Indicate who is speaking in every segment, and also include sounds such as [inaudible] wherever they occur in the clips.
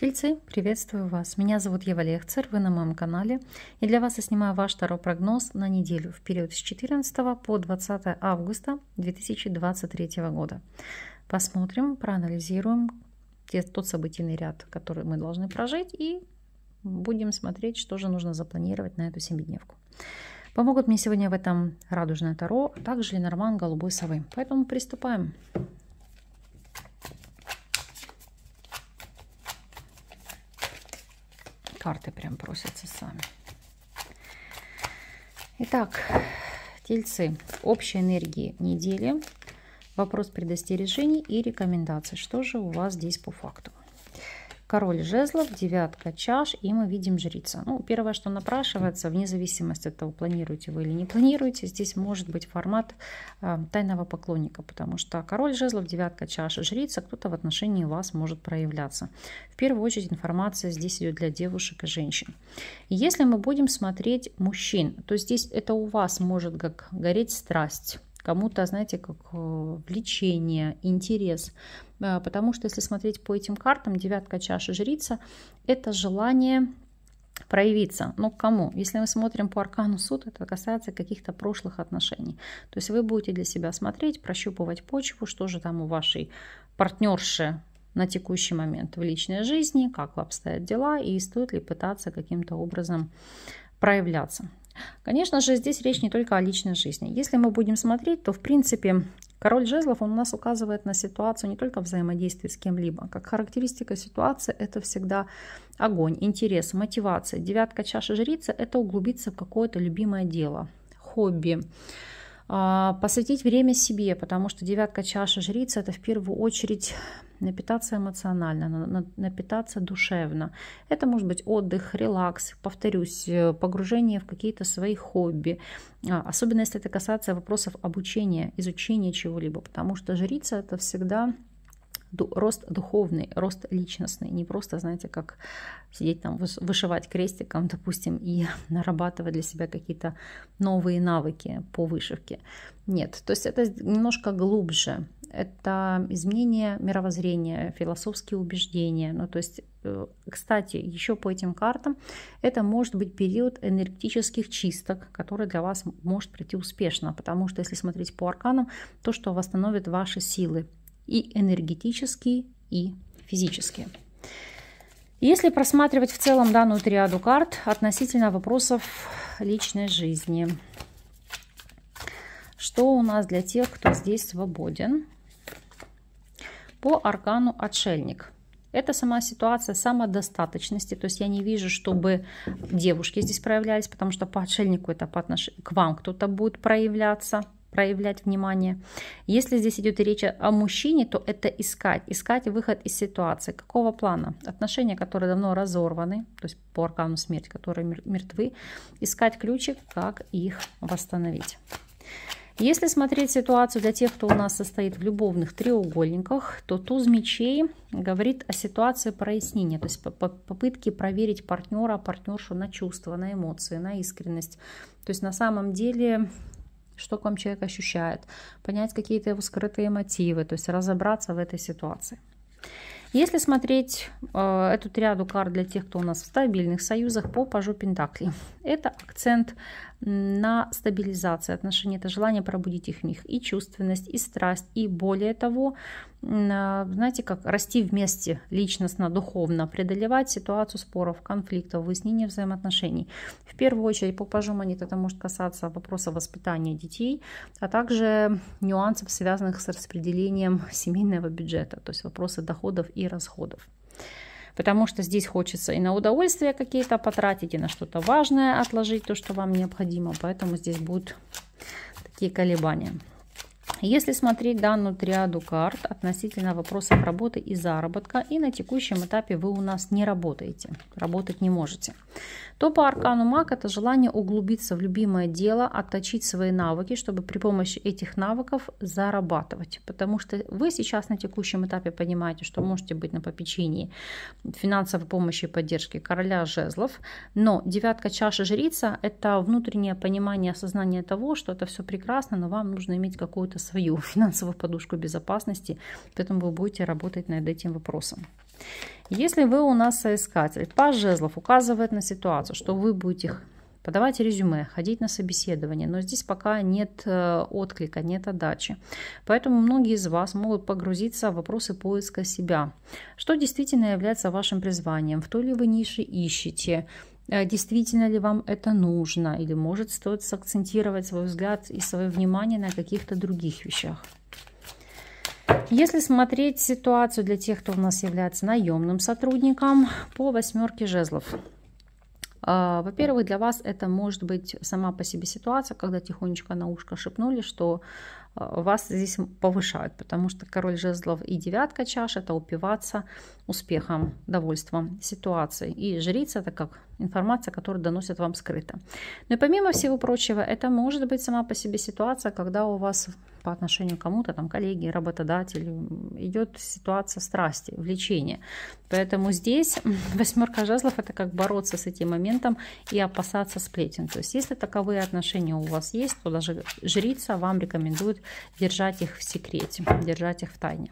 Speaker 1: Тельцы, приветствую вас. Меня зовут Ева Лехцер, вы на моем канале. И для вас я снимаю ваш таро-прогноз на неделю в период с 14 по 20 августа 2023 года. Посмотрим, проанализируем тот событийный ряд, который мы должны прожить, и будем смотреть, что же нужно запланировать на эту семидневку. Помогут мне сегодня в этом радужное таро, а также Ленорман голубой совы. Поэтому приступаем. Приступаем. карты прям просятся сами. Итак, тельцы. Общая энергии недели. Вопрос предостережений и рекомендаций. Что же у вас здесь по факту? Король жезлов, девятка чаш, и мы видим жрица. Ну, первое, что напрашивается, вне зависимости от того, планируете вы или не планируете, здесь может быть формат э, тайного поклонника, потому что король жезлов, девятка чаш, жрица, кто-то в отношении вас может проявляться. В первую очередь информация здесь идет для девушек и женщин. Если мы будем смотреть мужчин, то здесь это у вас может как гореть страсть, кому-то, знаете, как э, влечение, интерес. Э, потому что если смотреть по этим картам, девятка чаша жрица – это желание проявиться. Но к кому? Если мы смотрим по аркану суд, это касается каких-то прошлых отношений. То есть вы будете для себя смотреть, прощупывать почву, что же там у вашей партнерши на текущий момент в личной жизни, как обстоят дела и стоит ли пытаться каким-то образом проявляться. Конечно же, здесь речь не только о личной жизни. Если мы будем смотреть, то в принципе король жезлов он у нас указывает на ситуацию не только взаимодействия с кем-либо. Как характеристика ситуации это всегда огонь, интерес, мотивация. Девятка чаши жрицы это углубиться в какое-то любимое дело, хобби а, посвятить время себе, потому что девятка чаша жрицы – это в первую очередь напитаться эмоционально, напитаться душевно. Это может быть отдых, релакс, повторюсь, э, погружение в какие-то свои хобби, а, особенно если это касается вопросов обучения, изучения чего-либо, потому что жрица – это всегда рост духовный, рост личностный, не просто, знаете, как сидеть там, вышивать крестиком, допустим, и [laughs] нарабатывать для себя какие-то новые навыки по вышивке. Нет, то есть это немножко глубже. Это изменение мировоззрения, философские убеждения. Ну, то есть, э, кстати, еще по этим картам, это может быть период энергетических чисток, который для вас может прийти успешно, потому что если смотреть по арканам, то, что восстановит ваши силы, и энергетические, и физические. Если просматривать в целом данную триаду карт относительно вопросов личной жизни, что у нас для тех, кто здесь свободен? По аркану «Отшельник». Это сама ситуация самодостаточности, то есть я не вижу, чтобы девушки здесь проявлялись, потому что по отшельнику это по отнош... к вам кто-то будет проявляться – проявлять внимание. Если здесь идет речь о мужчине, то это искать, искать выход из ситуации. Какого плана? Отношения, которые давно разорваны, то есть по аркану смерти, которые мертвы, искать ключик, как их восстановить. Если смотреть ситуацию для тех, кто у нас состоит в любовных треугольниках, то туз мечей говорит о ситуации прояснения, то есть попытки проверить партнера, партнершу на чувства, на эмоции, на искренность. То есть на самом деле что к вам человек ощущает, понять какие-то его скрытые мотивы, то есть разобраться в этой ситуации. Если смотреть э, эту триаду карт для тех, кто у нас в стабильных союзах по пажу Пентакли, это акцент на стабилизацию отношений. Это желание пробудить их в них и чувственность, и страсть, и более того, а, знаете, как расти вместе личностно, духовно, преодолевать ситуацию споров, конфликтов, выяснения взаимоотношений. В первую очередь по пажу монет это может касаться вопроса воспитания детей, а также нюансов, связанных с распределением семейного бюджета, то есть вопросы доходов и расходов потому что здесь хочется и на удовольствие какие-то потратить, и на что-то важное отложить, то, что вам необходимо, поэтому здесь будут такие колебания. Если смотреть данную триаду карт относительно вопросов работы и заработка, и на текущем этапе вы у нас не работаете, работать не можете, то по аркану маг это желание углубиться в любимое дело, отточить свои навыки, чтобы при помощи этих навыков зарабатывать. Потому что вы сейчас на текущем этапе понимаете, что можете быть на попечении финансовой помощи и поддержки короля жезлов, но девятка чаши жрица – это внутреннее понимание, осознание того, что это все прекрасно, но вам нужно иметь какую-то свою [laughs] финансовую подушку безопасности, поэтому вы будете работать над этим вопросом. Если вы у нас соискатель, пас жезлов указывает на ситуацию, что вы будете подавать резюме, ходить на собеседование, но здесь пока нет э, отклика, нет отдачи. Поэтому многие из вас могут погрузиться в вопросы поиска себя. Что действительно является вашим призванием, в той ли вы нише ищете, Э, действительно ли вам это нужно, или может стоит сакцентировать свой взгляд и свое внимание на каких-то других вещах. Если смотреть ситуацию для тех, кто у нас является наемным сотрудником, по восьмерке жезлов. Э, во-первых, для вас это может быть сама по себе ситуация, когда тихонечко на ушко шепнули, что Э, вас здесь повышают, потому что король жезлов и девятка чаш – это упиваться успехом, довольством ситуации. И жрица – это как информация, которую доносят вам скрыто. Но ну и помимо всего прочего, это может быть сама по себе ситуация, когда у вас по отношению к кому-то, там, коллеги, работодателю, идет ситуация страсти, влечения. Поэтому здесь [laughs] восьмерка жезлов – это как бороться с этим моментом и опасаться сплетен. То есть если таковые отношения у вас есть, то даже жрица вам рекомендует держать их в секрете, держать их в тайне.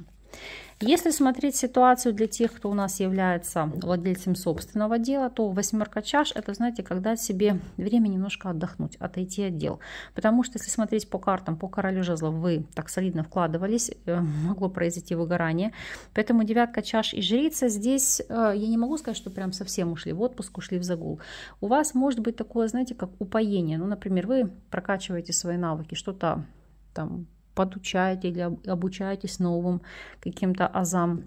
Speaker 1: Если смотреть ситуацию для тех, кто у нас является владельцем собственного дела, то восьмерка чаш это, знаете, когда себе время немножко отдохнуть, отойти от дел. Потому что если смотреть по картам, по королю жезлов, вы так солидно вкладывались, э, могло произойти выгорание. Поэтому девятка чаш и жрица здесь, э, я не могу сказать, что прям совсем ушли в отпуск, ушли в загул. У вас может быть такое, знаете, как упоение. Ну, например, вы прокачиваете свои навыки, что-то там подучаете или обучаетесь новым каким-то азам.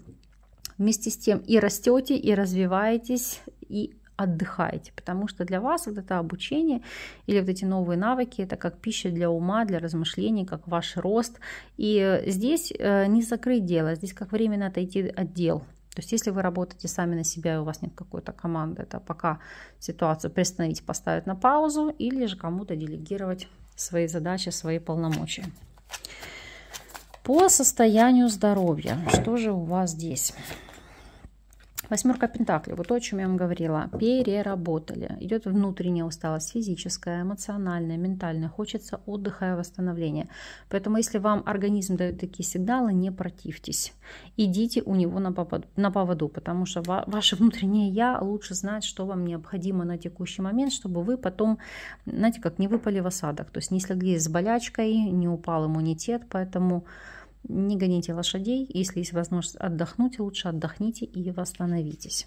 Speaker 1: Вместе с тем и растете, и развиваетесь, и отдыхаете, потому что для вас вот это обучение или вот эти новые навыки это как пища для ума, для размышлений, как ваш рост. И здесь э, не закрыть дело, здесь как временно отойти от дел. То есть если вы работаете сами на себя, и у вас нет какой-то команды, это пока ситуацию приостановить, поставить на паузу или же кому-то делегировать свои задачи, свои полномочия. По состоянию здоровья. Что же у вас здесь? Восьмерка Пентаклей. Вот то, о чем я вам говорила. Переработали. Идет внутренняя усталость, физическая, эмоциональная, ментальная. Хочется отдыха и восстановления. Поэтому, если вам организм дает такие сигналы, не противьтесь. Идите у него на, поводу, потому что ваше внутреннее «я» лучше знает, что вам необходимо на текущий момент, чтобы вы потом, знаете, как не выпали в осадок. То есть не слегли с болячкой, не упал иммунитет. Поэтому не гоните лошадей. Если есть возможность отдохнуть, лучше отдохните и восстановитесь.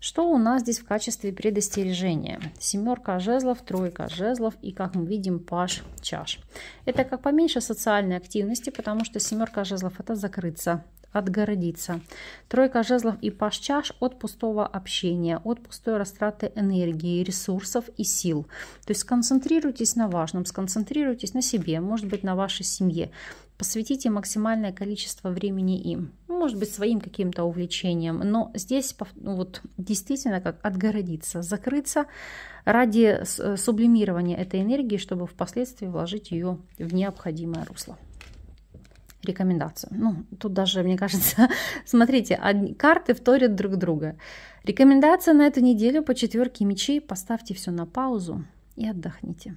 Speaker 1: Что у нас здесь в качестве предостережения? Семерка жезлов, тройка жезлов и, как мы видим, паш чаш. Это как поменьше социальной активности, потому что семерка жезлов – это закрыться, отгородиться. Тройка жезлов и паш чаш от пустого общения, от пустой растраты энергии, ресурсов и сил. То есть сконцентрируйтесь на важном, сконцентрируйтесь на себе, может быть, на вашей семье посвятите максимальное количество времени им. Ну, может быть, своим каким-то увлечением, но здесь ну, вот, действительно как отгородиться, закрыться ради сублимирования этой энергии, чтобы впоследствии вложить ее в необходимое русло рекомендацию. Ну, тут даже, мне кажется, [laughs] смотрите, карты вторят друг друга. Рекомендация на эту неделю по четверке мечей. Поставьте все на паузу и отдохните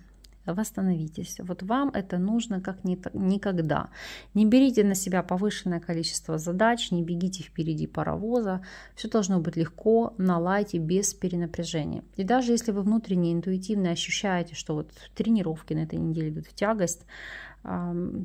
Speaker 1: восстановитесь. Вот вам это нужно как никогда. Не берите на себя повышенное количество задач, не бегите впереди паровоза. Все должно быть легко, на лайте, без перенапряжения. И даже если вы внутренне, интуитивно ощущаете, что вот тренировки на этой неделе идут в тягость,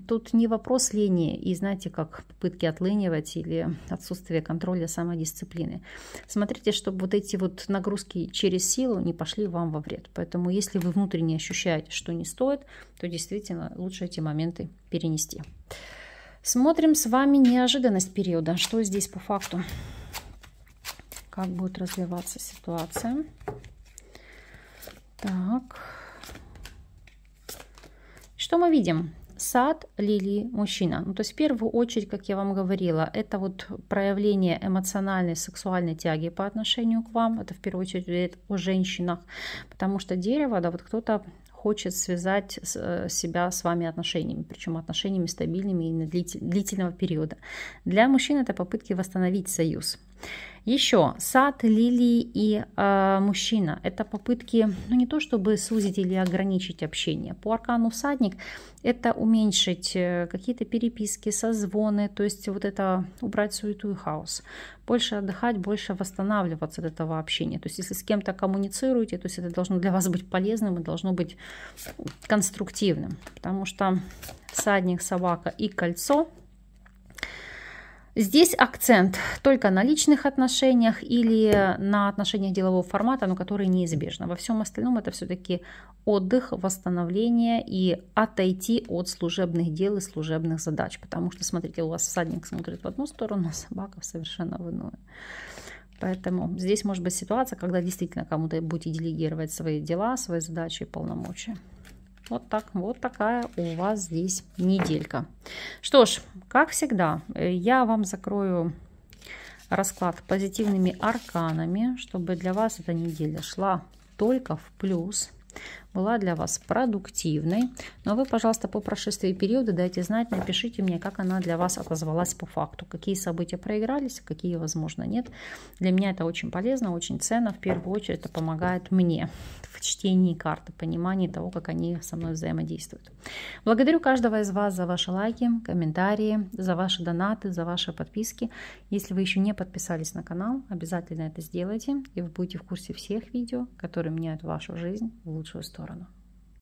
Speaker 1: Тут не вопрос лени и, знаете, как попытки отлынивать или отсутствие контроля самодисциплины. Смотрите, чтобы вот эти вот нагрузки через силу не пошли вам во вред. Поэтому если вы внутренне ощущаете, что что не стоит, то действительно лучше эти моменты перенести. Смотрим с вами неожиданность периода. Что здесь по факту? Как будет развиваться ситуация? Так. Что мы видим? сад, лилии, мужчина. Ну, то есть в первую очередь, как я вам говорила, это вот проявление эмоциональной, сексуальной тяги по отношению к вам. Это в первую очередь говорит о женщинах, потому что дерево, да, вот кто-то хочет связать э, себя с вами отношениями, причем отношениями стабильными и на длительного периода. Для мужчин это попытки восстановить союз. Еще сад, лилии и э, мужчина – это попытки, ну не то чтобы сузить или ограничить общение. По аркану всадник – это уменьшить э, какие-то переписки, созвоны, то есть вот это убрать суету и хаос больше отдыхать, больше восстанавливаться от этого общения. То есть если с кем-то коммуницируете, то есть это должно для вас быть полезным и должно быть конструктивным. Потому что садник, собака и кольцо – Здесь акцент только на личных отношениях или на отношениях делового формата, но которые неизбежны. Во всем остальном это все-таки отдых, восстановление и отойти от служебных дел и служебных задач. Потому что, смотрите, у вас всадник смотрит в одну сторону, а собака совершенно в иную. Поэтому здесь может быть ситуация, когда действительно кому-то будете делегировать свои дела, свои задачи и полномочия. Вот так, вот такая у вас здесь неделька. Что ж, как всегда, э, я вам закрою расклад позитивными арканами, чтобы для вас эта неделя шла только в плюс, была для вас продуктивной. Но ну, а вы, пожалуйста, по прошествии периода дайте знать, напишите мне, как она для вас отозвалась по факту, какие события проигрались, а какие, возможно, нет. Для меня это очень полезно, очень ценно. В первую очередь это помогает мне чтении карты, понимании того, как они со мной взаимодействуют. Благодарю каждого из вас за ваши лайки, комментарии, за ваши донаты, за ваши подписки. Если вы еще не подписались на канал, обязательно это сделайте, и вы будете в курсе всех видео, которые меняют вашу жизнь в лучшую сторону.